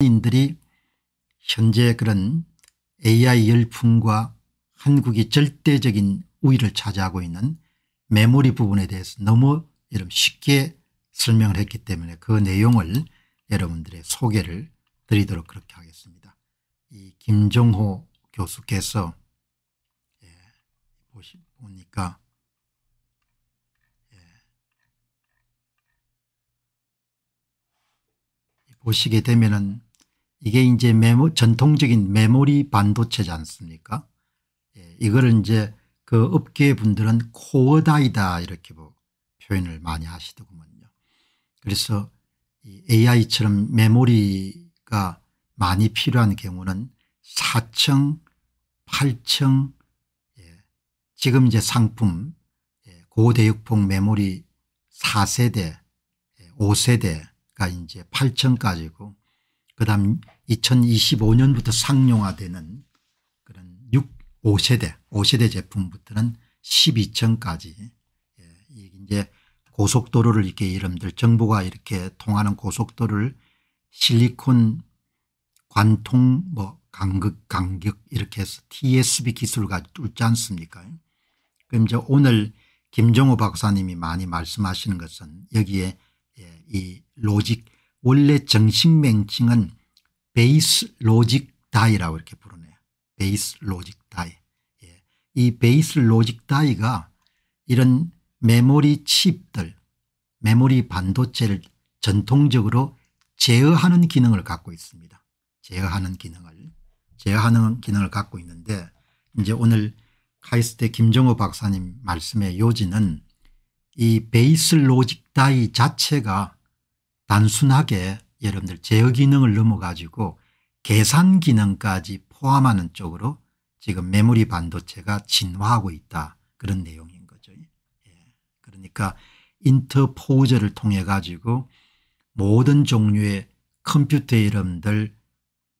인들이 현재 그런 AI 열풍과 한국이 절대적인 우위를 차지하고 있는 메모리 부분에 대해서 너무 여러분 쉽게 설명을 했기 때문에 그 내용을 여러분들의 소개를 드리도록 그렇게 하겠습니다. 이 김종호 교수께서 예, 보시, 보니까 예, 보시게 되면은 이게 이제 메모 전통적인 메모리 반도체지 않습니까? 예, 이거를 이제 그 업계 분들은 코어다이다 이렇게 뭐 표현을 많이 하시더군요. 그래서 이 AI처럼 메모리가 많이 필요한 경우는 4층, 8층, 예, 지금 이제 상품 예, 고대역폭 메모리 4세대, 5세대가 예, 이제 8층까지고 그다음 2025년부터 상용화되는 그런 6, 5세대 5세대 제품부터는 12층까지 예, 이제 고속도로를 이렇게 이름들 정부가 이렇게 통하는 고속도로를 실리콘 관통 뭐 간극 간격 이렇게 해서 TSB 기술을 가지고 뚫지 않습니까 그럼 이제 오늘 김정호 박사님이 많이 말씀하시는 것은 여기에 예, 이 로직 원래 정식명칭은 베이스 로직 다이라고 이렇게 부르네요. 베이스 로직 다이. 예. 이 베이스 로직 다이가 이런 메모리 칩들, 메모리 반도체를 전통적으로 제어하는 기능을 갖고 있습니다. 제어하는 기능을 제어하는 기능을 갖고 있는데 이제 오늘 카이스트 김정호 박사님 말씀의 요지는 이 베이스 로직 다이 자체가 단순하게 여러분들 제어 기능을 넘어가지고 계산 기능까지 포함하는 쪽으로 지금 메모리 반도체가 진화하고 있다. 그런 내용인 거죠. 예. 그러니까 인터포저를 통해 가지고 모든 종류의 컴퓨터 이름들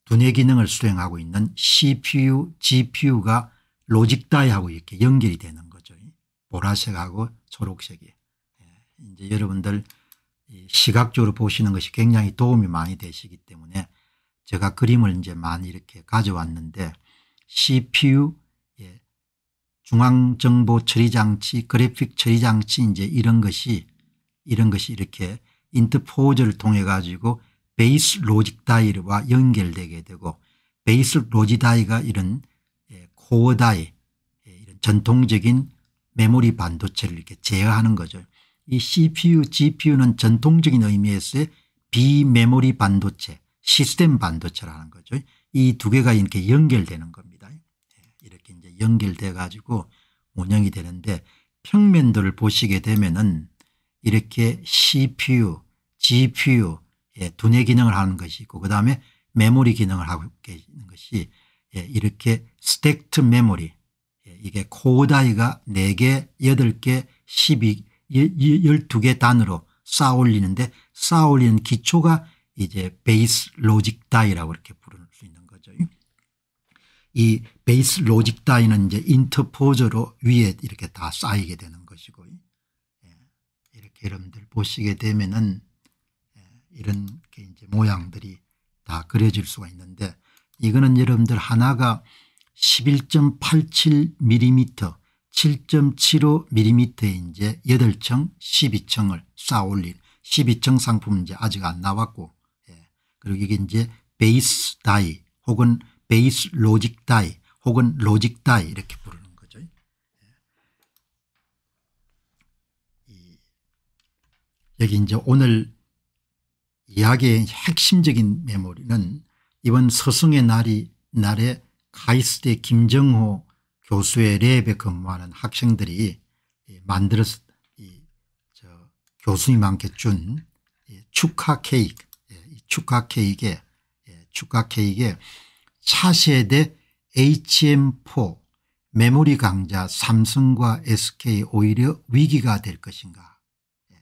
두뇌 기능을 수행하고 있는 CPU, GPU가 로직 다이하고 이렇게 연결이 되는 거죠. 보라색하고 초록색이. 예. 이제 여러분들 시각적으로 보시는 것이 굉장히 도움이 많이 되시기 때문에 제가 그림을 이제 많이 이렇게 가져왔는데 CPU 예, 중앙정보 처리장치 그래픽 처리장치 이제 이런 것이 이런 것이 이렇게 인터포즈를 통해 가지고 베이스 로직 다이와 연결되게 되고 베이스 로직 다이가 이런 예, 코어 다이 예, 이런 전통적인 메모리 반도체를 이렇게 제어하는 거죠. 이 CPU, GPU는 전통적인 의미에서의 비메모리 반도체, 시스템 반도체라는 거죠. 이 두 개가 이렇게 연결되는 겁니다. 예, 이렇게 이제 연결돼 가지고 운영이 되는데 평면도를 보시게 되면은 이렇게 CPU, GPU 예, 두뇌 기능을 하는 것이 있고 그다음에 메모리 기능을 하고 있는 것이 예, 이렇게 스택트 메모리 예, 이게 코어다이가 4개, 8개, 12, 12개 단으로 쌓아 올리는데 쌓아 올리는 기초가 이제 베이스 로직 다이라고 이렇게 부를 수 있는 거죠. 이 베이스 로직 다이는 이제 인터포저로 위에 이렇게 다 쌓이게 되는 것이고 예, 이렇게 여러분들 보시게 되면은 예, 이런 게 이제 모양들이 다 그려질 수가 있는데 이거는 여러분들 하나가 11.87mm 7.75mm 이제 8층 12층을 쌓아올린 12층 상품은 이제 아직 안 나왔고 예. 그리고 이게 이제 베이스 다이 혹은 베이스 로직 다이 혹은 로직 다이 이렇게 부르는 거죠. 예. 여기 이제 오늘 이야기의 핵심적인 메모리는 이번 서승의 날이 날에 카이스트 김정호 교수의 랩에 근무하는 학생들이 만들어서 이, 저, 교수님한테 준 축하 케이크, 예, 축하 케이크에, 예, 축하 케이크에 차세대 HM4 메모리 강자 삼성과 SK 오히려 위기가 될 것인가. 예,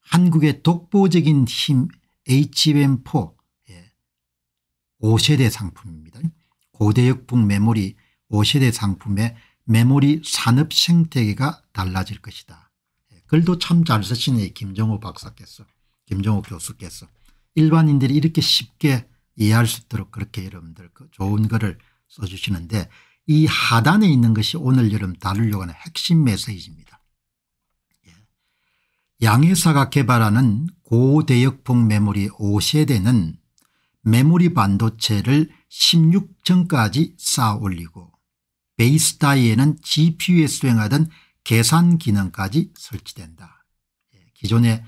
한국의 독보적인 힘 HM4 5세대 상품입니다. 고대역풍 메모리 5세대 상품의 메모리 산업 생태계가 달라질 것이다. 예, 글도 참 잘 쓰시네 김정호 박사께서 김정호 교수께서 일반인들이 이렇게 쉽게 이해할 수 있도록 그렇게 여러분들 그 좋은 글을 써주시는데 이 하단에 있는 것이 오늘 여러분 다루려고 하는 핵심 메시지입니다. 예. 양회사가 개발하는 고대역폭 메모리 5세대는 메모리 반도체를 16층까지 쌓아 올리고 베이스 다이에는 GPU에 수행하던 계산 기능까지 설치된다. 예, 기존의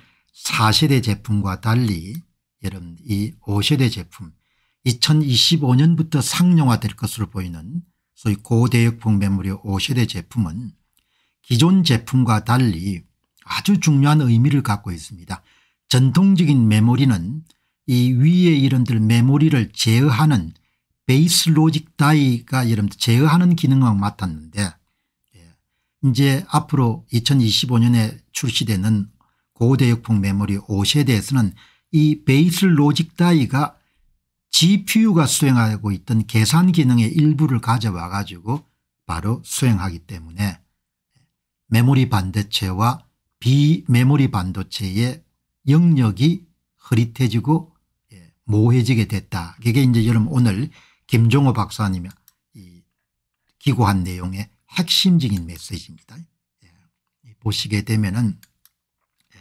4세대 제품과 달리 여러분 이 5세대 제품 2025년부터 상용화될 것으로 보이는 소위 고대역폭 메모리 5세대 제품은 기존 제품과 달리 아주 중요한 의미를 갖고 있습니다. 전통적인 메모리는 이 위의 이런들 메모리를 제어하는 베이스 로직 다이가 여러분 제어하는 기능만 맡았는데 예, 이제 앞으로 2025년에 출시되는 고대역폭 메모리 5세대에서는 이 베이스 로직 다이가 GPU가 수행하고 있던 계산 기능의 일부를 가져와 가지고 바로 수행하기 때문에 메모리 반도체와 비메모리 반도체의 영역이 흐릿해지고 예, 모호해지게 됐다. 이게 이제 여러분 오늘 김종호 박사님이 기고한 내용의 핵심적인 메시지입니다. 예. 보시게 되면은 예.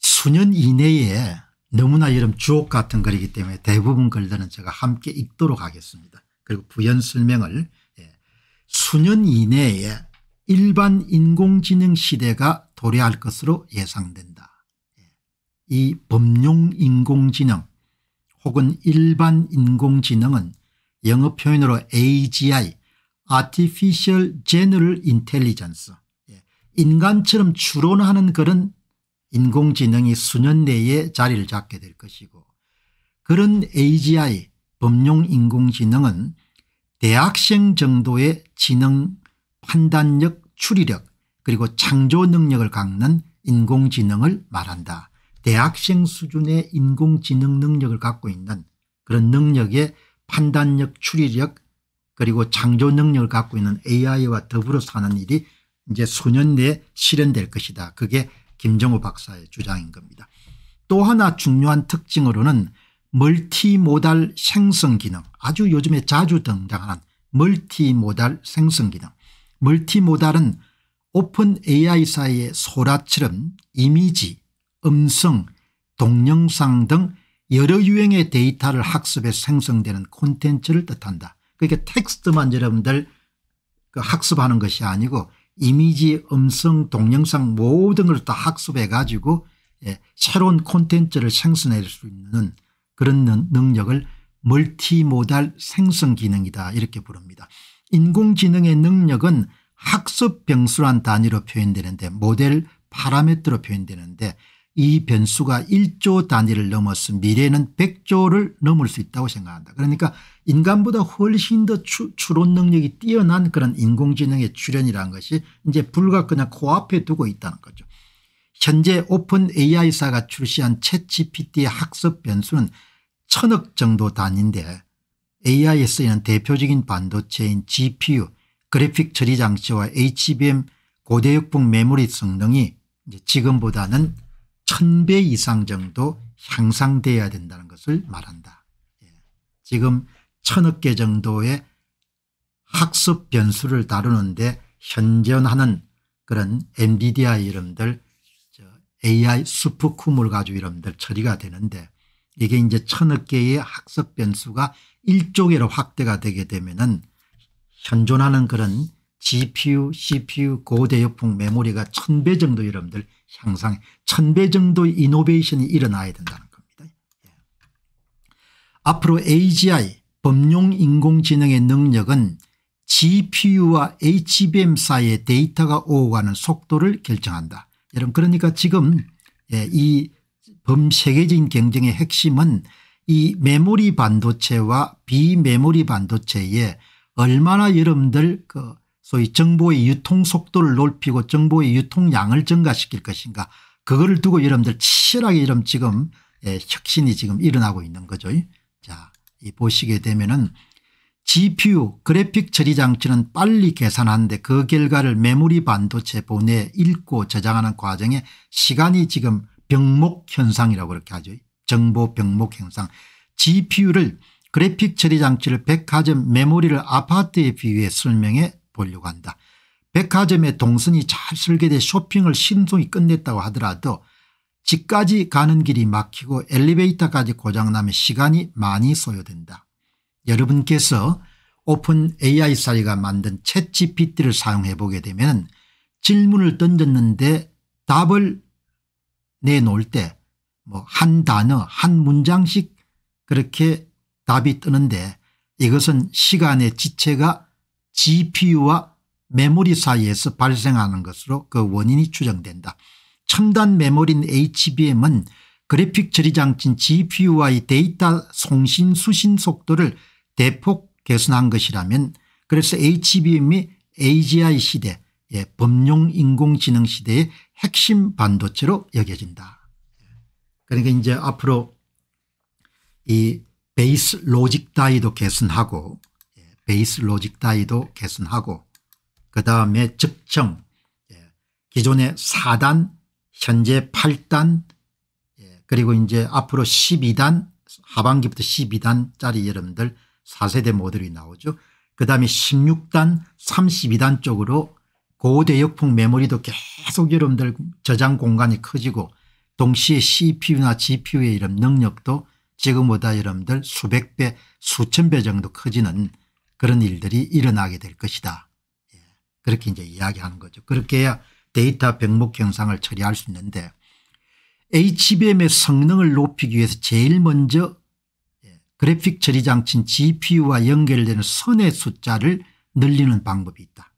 수년 이내에 너무나 이런 주옥 같은 글이기 때문에 대부분 글들은 제가 함께 읽도록 하겠습니다. 그리고 부연 설명을 예. 수년 이내에 일반 인공지능 시대가 도래할 것으로 예상된다. 이 범용 인공지능 혹은 일반 인공지능은 영어 표현으로 AGI Artificial General Intelligence 예. 인간처럼 추론하는 그런 인공지능이 수년 내에 자리를 잡게 될 것이고 그런 AGI 범용 인공지능은 대학생 정도의 지능 판단력 추리력 그리고 창조 능력을 갖는 인공지능을 말한다. 대학생 수준의 인공지능 능력을 갖고 있는 그런 능력의 판단력, 추리력 그리고 창조 능력을 갖고 있는 AI와 더불어서 하는 일이 이제 수년 내에 실현될 것이다. 그게 김정호 박사의 주장인 겁니다. 또 하나 중요한 특징으로는 멀티모달 생성 기능 아주 요즘에 자주 등장하는 멀티모달 생성 기능 멀티모달은 오픈 AI사의 소라처럼 이미지, 음성, 동영상 등 여러 유형의 데이터를 학습에 생성되는 콘텐츠를 뜻한다. 그러니까 텍스트만 여러분들 그 학습하는 것이 아니고 이미지, 음성, 동영상 모든 걸 다 학습해 가지고 예, 새로운 콘텐츠를 생성할 수 있는 그런 능력을 멀티모달 생성 기능이다 이렇게 부릅니다. 인공지능의 능력은 학습 병수란 단위로 표현되는데 모델 파라메트로 표현되는데 이 변수가 1조 단위를 넘어서 미래에는 100조를 넘을 수 있다고 생각한다. 그러니까 인간보다 훨씬 더 추, 론 능력이 뛰어난 그런 인공지능의 출현이라는 것이 이제 불과 그냥 코앞에 두고 있다는 거죠. 현재 오픈 AI사가 출시한 채 g p t 의 학습 변수는 천억 정도 단위인데 AI에 쓰이는 대표적인 반도체인 GPU 그래픽 처리 장치와 HBM 고대역풍 메모리 성능이 지금보다는 1000배 이상 정도 향상되어야 된다는 것을 말한다. 예. 지금 천억 개 정도의 학습 변수를 다루는데 현존하는 그런 엔비디아 이름들 AI 수프 쿠물 가지고 이름들 처리가 되는데 이게 이제 천억 개의 학습 변수가 일조개로 확대가 되게 되면은 현존하는 그런 GPU, CPU 고대역풍 메모리가 천 배 정도 여러분들 향상 천배 정도의 이노베이션이 일어나야 된다는 겁니다. 예. 앞으로 AGI 범용 인공지능의 능력은 GPU와 HBM 사이의 데이터가 오가는 속도를 결정한다. 여러분 그러니까 지금 예, 이 범세계적인 경쟁의 핵심은 이 메모리 반도체와 비메모리 반도체에 얼마나 여러분들 그 소위 정보의 유통 속도를 높이고 정보의 유통량을 증가시킬 것인가 그거를 두고 여러분들 치열하게 이름 지금 예, 혁신이 지금 일어나고 있는 거죠. 자, 이 보시게 되면은 GPU 그래픽 처리 장치는 빨리 계산하는데 그 결과를 메모리 반도체 보내 읽고 저장하는 과정에 시간이 지금 병목 현상이라고 그렇게 하죠. 정보 병목 현상. GPU를 그래픽 처리 장치를 백화점 메모리를 아파트에 비유해 설명해 보려고 한다. 백화점에 동선이 잘 설계돼 쇼핑을 신속히 끝냈다고 하더라도 집까지 가는 길이 막히고 엘리베이터까지 고장나면 시간이 많이 소요된다. 여러분께서 오픈 AI 사이가 만든 채 GPT를 사용해 보게 되면 질문을 던졌는데 답을 내놓을 때뭐한 단어 한 문장씩 그렇게 답이 뜨는데 이것은 시간의 지체가 GPU와 메모리 사이에서 발생하는 것으로 그 원인이 추정된다. 첨단 메모리인 HBM은 그래픽 처리장치인 GPU와의 데이터 송신 수신 속도를 대폭 개선한 것이라면 그래서 HBM이 AGI 시대 예, 범용 인공지능 시대의 핵심 반도체로 여겨진다. 그러니까 이제 앞으로 이 베이스 로직 다이도 개선하고 베이스 로직 따위도 개선하고 그 다음에 적정 예, 기존의 4단 현재 8단 예, 그리고 이제 앞으로 12단 하반기부터 12단짜리 여러분들 4세대 모델이 나오죠. 그 다음에 16단 32단 쪽으로 고대역폭 메모리도 계속 여러분들 저장 공간이 커지고 동시에 CPU나 GPU의 이런 능력도 지금보다 여러분들 수백 배 수천 배 정도 커지는 그런 일들이 일어나게 될 것이다. 예. 그렇게 이제 이야기하는 거죠. 그렇게 해야 데이터 병목 현상을 처리할 수 있는데 HBM의 성능을 높이기 위해서 제일 먼저 예. 그래픽 처리 장치인 GPU와 연결되는 선의 숫자를 늘리는 방법이 있다.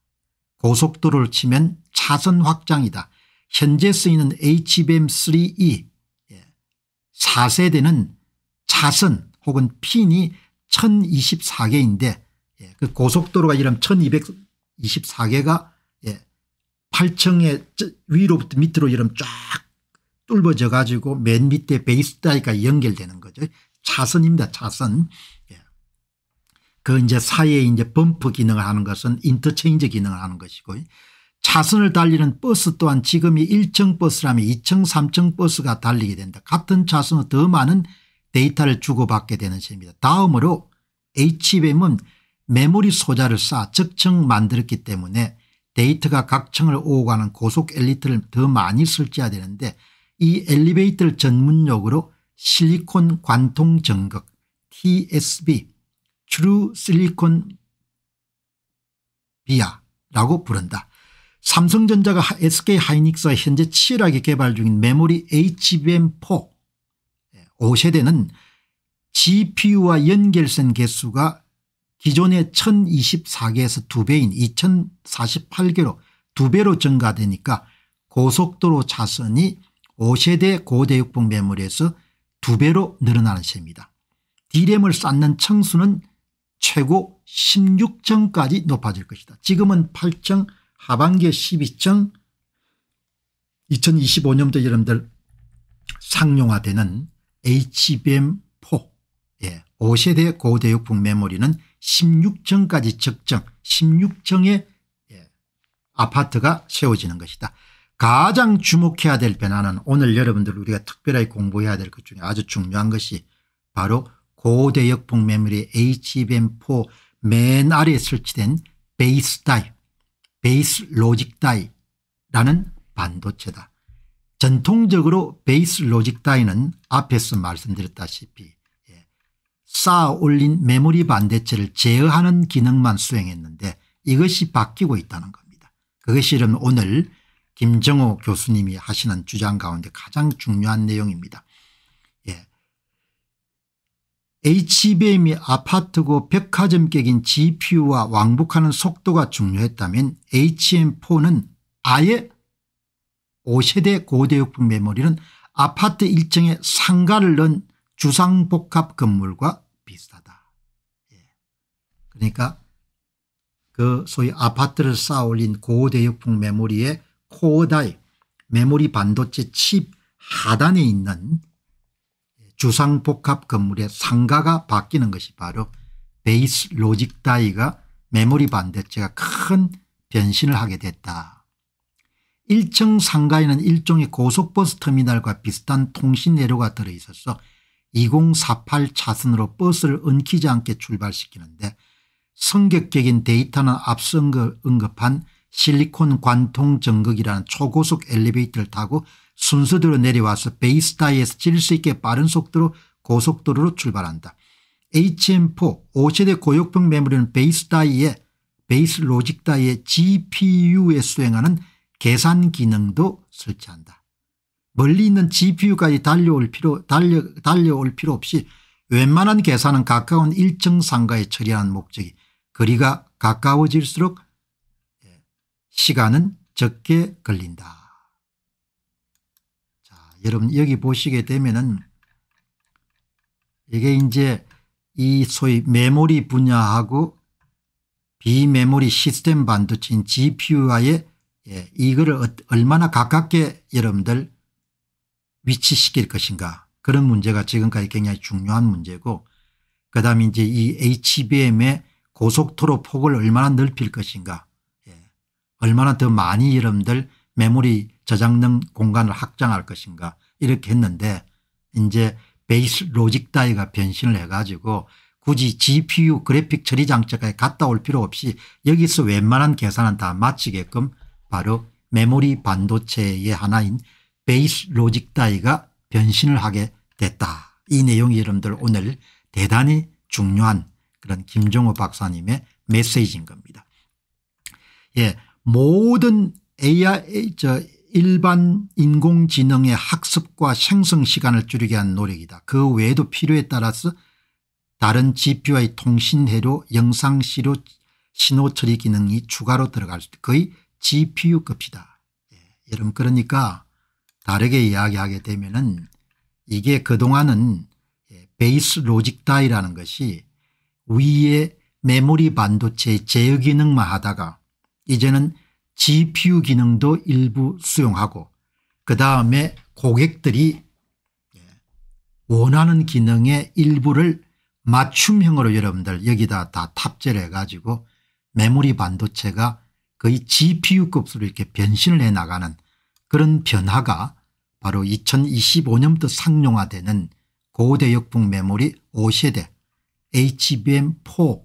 고속도로를 치면 차선 확장이다. 현재 쓰이는 HBM3E 예. 4세대는 차선 혹은 핀이 1024개인데 예, 그 고속도로가 이름 1224개가 예, 8층에 위로부터 밑으로 이름 쫙 뚫어져 가지고 맨 밑에 베이스다이가 연결되는 거죠. 차선입니다. 차선. 예. 그 이제 사이에 이제 범퍼 기능을 하는 것은 인터체인지 기능을 하는 것이고 차선을 달리는 버스 또한 지금이 1층 버스라면 2층 3층 버스가 달리게 된다. 같은 차선으로 더 많은 데이터를 주고받게 되는 셈입니다. 다음으로 HBM은 메모리 소자를 쌓아 적층 만들었기 때문에 데이트가각 층을 오가는 고속 엘리트를 더 많이 설치해야 되는데 이 엘리베이터를 전문용으로 실리콘 관통 전극 TSB 트루 실리콘 비아라고 부른다. 삼성전자가 SK하이닉스와 현재 치열하게 개발 중인 메모리 HBM4 5세대는 예, GPU와 연결선 개수가 기존의 1024개에서 2배인 2048개로 2배로 증가되니까 고속도로 차선이 5세대 고대역폭 매물에서 2배로 늘어나는 셈이다. D램을 쌓는 청수는 최고 16층까지 높아질 것이다. 지금은 8층 하반기에 12층 2 0 2 5년부 여러분들 상용화되는 HBM4 예, 5세대 고대역폭 메모리는 16층까지 적정 16층의 예, 아파트가 세워지는 것이다. 가장 주목해야 될 변화는 오늘 여러분들 우리가 특별히 공부해야 될 것 중에 아주 중요한 것이 바로 고대역폭 메모리 HBM4 e 맨 아래에 설치된 베이스 다이 베이스 로직 다이라는 반도체다. 전통적으로 베이스 로직 다이는 앞에서 말씀드렸다시피 쌓아 올린 메모리 반대체를 제어하는 기능만 수행했는데 이것이 바뀌고 있다는 겁니다. 그것이 오늘 김정호 교수님이 하시는 주장 가운데 가장 중요한 내용입니다. 예. HBM이 아파트고 백화점격인 GPU와 왕복하는 속도가 중요했다면 HM4는 아예 5세대 고대역분 메모리는 아파트 일정에 상가를 넣은 주상복합 건물과 비슷하다. 예. 그러니까 그 소위 아파트를 쌓아 올린 고대역풍 메모리의 코어다의 메모리 반도체 칩 하단에 있는 주상복합 건물의 상가가 바뀌는 것이 바로 베이스 로직 다이가 메모리 반도체가 큰 변신을 하게 됐다. 1층 상가에는 일종의 고속버스 터미널과 비슷한 통신 예료가 들어있어서 2048 차선으로 버스를 엉키지 않게 출발시키는데 성격적인 데이터는 앞선걸 언급한 실리콘 관통 전극이라는 초고속 엘리베이터를 타고 순서대로 내려와서 베이스타이에서 질 수 있게 빠른 속도로 고속도로로 출발한다. HM4 5세대 고역병 메모리는 베이스다이의 베이스 로직다이의 GPU에 수행하는 계산 기능도 설치한다. 멀리 있는 GPU까지 달려올 필요, 달려, 달려올 필요 없이 웬만한 계산은 가까운 일정 상가에 처리하는 목적이 거리가 가까워질수록 예, 시간은 적게 걸린다. 자, 여러분 여기 보시게 되면은 이게 이제 이 소위 메모리 분야하고 비메모리 시스템 반도체인 GPU와의 예, 이거를 얼마나 가깝게 여러분들 위치시킬 것인가 그런 문제가 지금까지 굉장히 중요한 문제고 그다음에 이제 이 HBM의 고속도로 폭을 얼마나 넓힐 것인가 예. 얼마나 더 많이 여러분들 메모리 저장능 공간을 확장할 것인가 이렇게 했는데 이제 베이스 로직 다이가 변신을 해가지고 굳이 GPU 그래픽 처리 장치까지 갔다 올 필요 없이 여기서 웬만한 계산은 다 마치게끔 바로 메모리 반도체의 하나인 베이스 로직 따위가 변신을 하게 됐다. 이 내용이 여러분들 오늘 대단히 중요한 그런 김종호 박사님의 메시지인 겁니다. 예, 모든 AI 저 일반 인공지능의 학습과 생성 시간을 줄이게 한 노력이다. 그 외에도 필요에 따라서 다른 g p u 의 통신회로 영상시로 신호 처리 기능이 추가로 들어갈 수 있다. 거의 GPU급이다. 예, 여러분 그러니까 다르게 이야기하게 되면은 이게 그동안은 예, 베이스 로직 다이라는 것이 위에 메모리 반도체 제어 기능만 하다가 이제는 GPU 기능도 일부 수용하고 그 다음에 고객들이 예, 원하는 기능의 일부를 맞춤형으로 여러분들 여기다 다 탑재를 해가지고 메모리 반도체가 거의 g p u 급수로 이렇게 변신을 해나가는 그런 변화가 바로 2025년부터 상용화되는 고대역풍 메모리 5세대 HBM4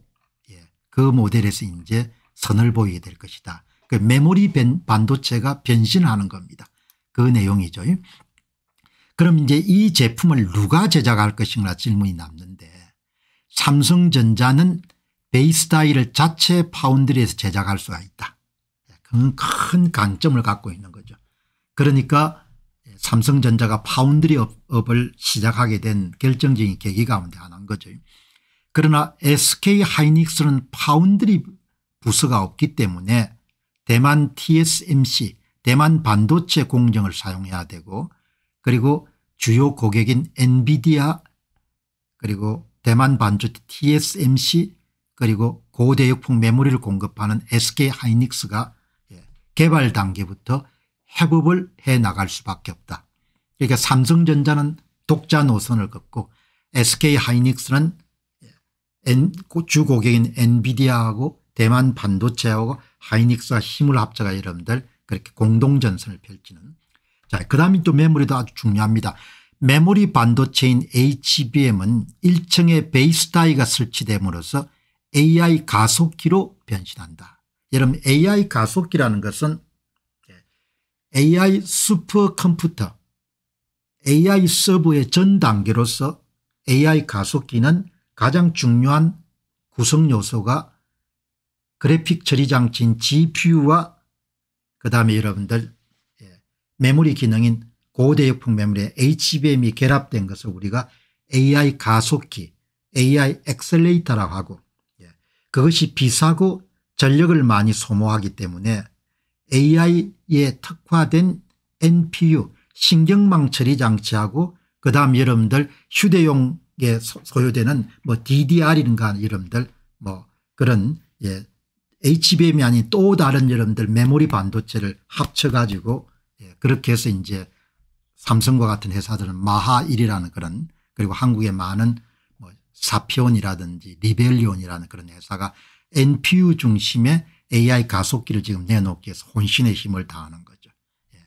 예, 그 모델에서 이제 선을 보이게 될 것이다. 그 메모리 반도체가 변신하는 겁니다. 그 내용이죠. 그럼 이제 이 제품을 누가 제작할 것인가 질문이 남는데 삼성전자는 베이스다이를 자체 파운드리에서 제작할 수가 있다. 예, 그건 큰 강점을 갖고 있는 거죠. 그러니까 삼성전자가 파운드리업을 시작하게 된 결정적인 계기 가운데 하나인 거죠. 그러나 SK하이닉스는 파운드리 부서가 없기 때문에 대만 TSMC 대만 반도체 공정을 사용해야 되고 그리고 주요 고객인 엔비디아 그리고 대만 반도체 TSMC 그리고 고대역폭 메모리를 공급하는 SK하이닉스가 예, 개발 단계부터 회복을 해나갈 수밖에 없다. 그러니까 삼성전자는 독자 노선을 걷고 SK하이닉스는 주고객인 엔비디아하고 대만 반도체하고 하이닉스와 힘을 합쳐가 여러분들 그렇게 공동전선을 펼치는 자그 다음에 또 메모리도 아주 중요합니다. 메모리 반도체인 HBM은 1층에 베이스 다이가 설치됨으로써 AI 가속기로 변신한다. 여러분 AI 가속기라는 것은 AI 슈퍼컴퓨터, AI 서버의 전 단계로서 AI 가속기는 가장 중요한 구성 요소가 그래픽 처리 장치인 GPU와 그 다음에 여러분들 예, 메모리 기능인 고대역풍 메모리에 HBM이 결합된 것을 우리가 AI 가속기, AI 엑셀레이터라고 하고 예, 그것이 비싸고 전력을 많이 소모하기 때문에 AI에 특화된 NPU 신경망 처리 장치하고 그다음 여러분들 휴대용에 소요되는 뭐 DDR이든가 여러분들 뭐 그런 예 HBM이 아닌 또 다른 여러분들 메모리 반도체를 합쳐가지고 예 그렇게 해서 이제 삼성과 같은 회사들은 마하1이라는 그런 그리고 한국의 많은 뭐 사피온이라든지 리벨리온이라는 그런 회사가 NPU 중심의 AI 가속기를 지금 내놓기 위해서 혼신의 힘을 다하는 거죠. 예.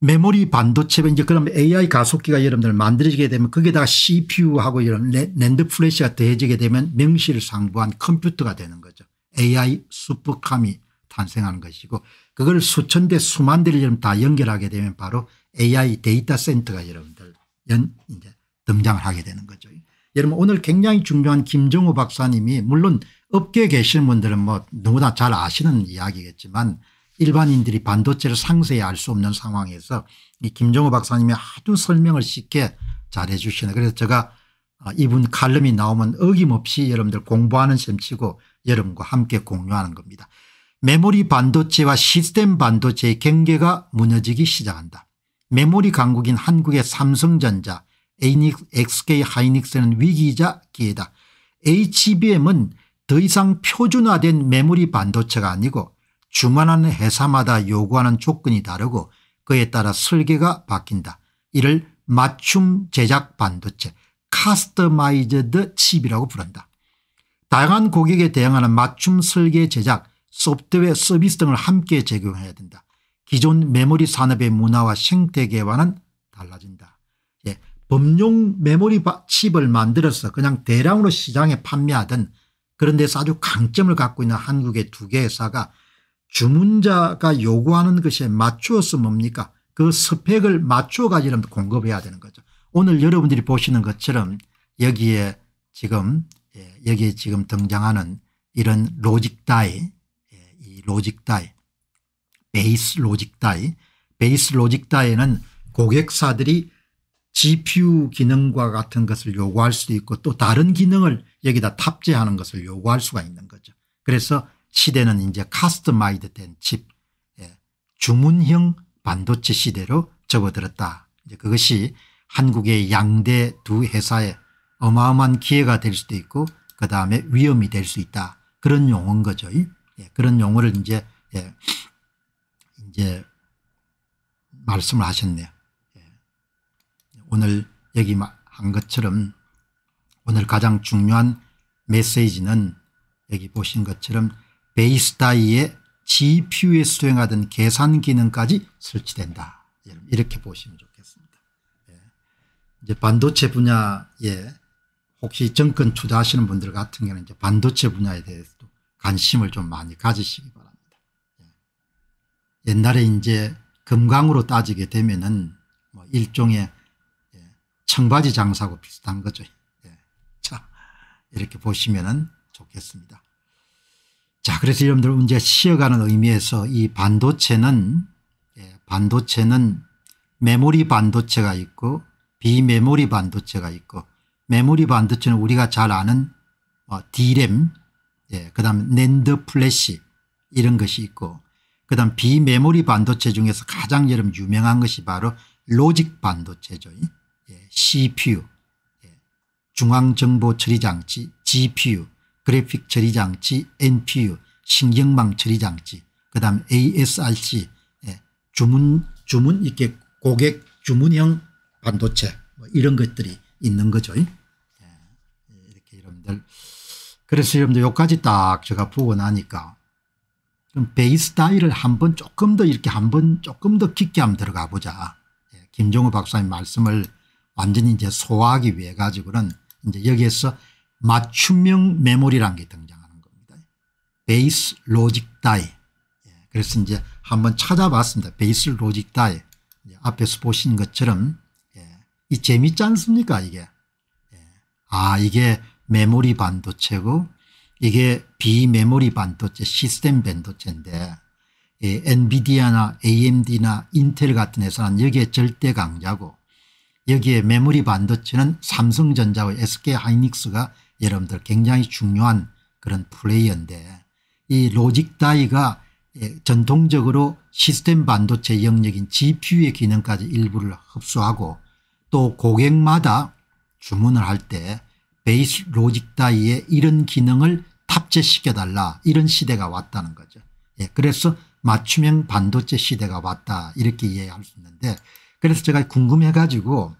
메모리 반도체 이제 그럼 AI 가속기가 여러분들 만들어지게 되면 거기에다가 CPU하고 이런 랜드 플래시가 더해지게 되면 명실상부한 컴퓨터가 되는 거죠. AI 슈퍼컴이 탄생하는 것이고 그걸 수천 대 수만 대를 여러분 다 연결하게 되면 바로 AI 데이터 센터가 여러분들 연 이제 등장을 하게 되는 거죠. 여러분 오늘 굉장히 중요한 김정호 박사님이 물론 업계에 계시 분들은 뭐누구나잘 아시는 이야기겠지만 일반인들이 반도체를 상세히 알 수 없는 상황에서 이김종호 박사님이 아주 설명을 쉽게 잘해 주시네. 그래서 제가 어, 이분 칼럼이 나오면 어김없이 여러분들 공부하는 셈치고 여러분과 함께 공유하는 겁니다. 메모리 반도체와 시스템 반도체의 경계가 무너지기 시작한다. 메모리 강국인 한국의 삼성전자, 에이닉, SK 하이닉스는 위기이자 기회다. HBM은 더 이상 표준화된 메모리 반도체가 아니고 주만하는 회사마다 요구하는 조건이 다르고 그에 따라 설계가 바뀐다. 이를 맞춤 제작 반도체 카스터마이즈드 칩이라고 부른다. 다양한 고객에 대항하는 맞춤 설계 제작 소프트웨어 서비스 등을 함께 제공해야 된다. 기존 메모리 산업의 문화와 생태계와는 달라진다. 예, 범용 메모리 칩을 만들어서 그냥 대량으로 시장에 판매하던 그런 데서 아주 강점을 갖고 있는 한국의 두 개의 사가 주문자가 요구하는 것에 맞추어서 뭡니까 그 스펙을 맞추어 가지면 공급해야 되는 거죠. 오늘 여러분들이 보시는 것처럼 여기에 지금 예, 여기에 지금 등장하는 이런 로직 다이 예, 이 로직 다이 베이스 로직 다이 베이스 로직 다이는 고객사들이 GPU 기능과 같은 것을 요구할 수도 있고 또 다른 기능을 여기다 탑재하는 것을 요구할 수가 있는 거죠. 그래서 시대는 이제 카스터마이드 된 칩, 예, 주문형 반도체 시대로 접어들었다. 이제 그것이 한국의 양대 두 회사의 어마어마한 기회가 될 수도 있고 그 다음에 위험이 될 수 있다. 그런 용어인 거죠. 예, 그런 용어를 이제, 예, 이제 말씀을 하셨네요. 오늘 여기 한 것처럼 오늘 가장 중요한 메시지는 여기 보신 것처럼 베이스다이의 GPU에 수행하던 계산 기능까지 설치된다. 이렇게 보시면 좋겠습니다. 예. 이제 반도체 분야에 혹시 정권 투자하시는 분들 같은 경우는 이제 반도체 분야에 대해서도 관심을 좀 많이 가지시기 바랍니다. 예. 옛날에 이제 금강으로 따지게 되면은 뭐 일종의 청바지 장사하고 비슷한 거죠. 예. 자 이렇게 보시면 좋겠습니다. 자 그래서 여러분들 이제 쉬어가는 의미에서 이 반도체는 예, 반도체는 메모리 반도체가 있고 비메모리 반도체가 있고 메모리 반도체는 우리가 잘 아는 어, D램 예, 그 다음 낸드 플래시 이런 것이 있고 그 다음 비메모리 반도체 중에서 가장 여러분 유명한 것이 바로 로직 반도체죠. 예, CPU, 예, 중앙정보처리장치 GPU, 그래픽 처리장치 NPU, 신경망 처리장치, 그 다음 ASRC, 예, 주문, 주문, 이렇게 고객 주문형 반도체, 뭐 이런 것들이 있는 거죠. 이렇게 여러분들. 그래서 여러분들 여기까지 딱 제가 보고 나니까 그럼 베이스 다이를 한번 조금 더 이렇게 한번 조금 더 깊게 한번 들어가 보자. 김종호 박사님 말씀을 완전히 이제 소화하기 위해 가지고는 이제 여기에서 맞춤형 메모리라는 게 등장하는 겁니다. 베이스 로직 다이. 그래서 이제 한번 찾아봤습니다. 베이스 로직 다이. 앞에서 보신 것처럼 예, 이 재밌지 않습니까 이게. 예, 아 이게 메모리 반도체고 이게 비메모리 반도체 시스템 반도체인데 엔비디아나 amd나 인텔 같은 회사는 여기에 절대 강자고 여기에 메모리 반도체는 삼성전자와 SK하이닉스가 여러분들 굉장히 중요한 그런 플레이어인데 이 로직 다이가 예, 전통적으로 시스템 반도체 영역인 GPU의 기능까지 일부를 흡수하고 또 고객마다 주문을 할 때 베이스 로직 다이에 이런 기능을 탑재시켜달라 이런 시대가 왔다는 거죠. 예, 그래서 맞춤형 반도체 시대가 왔다 이렇게 이해할 수 있는데 그래서 제가 궁금해가지고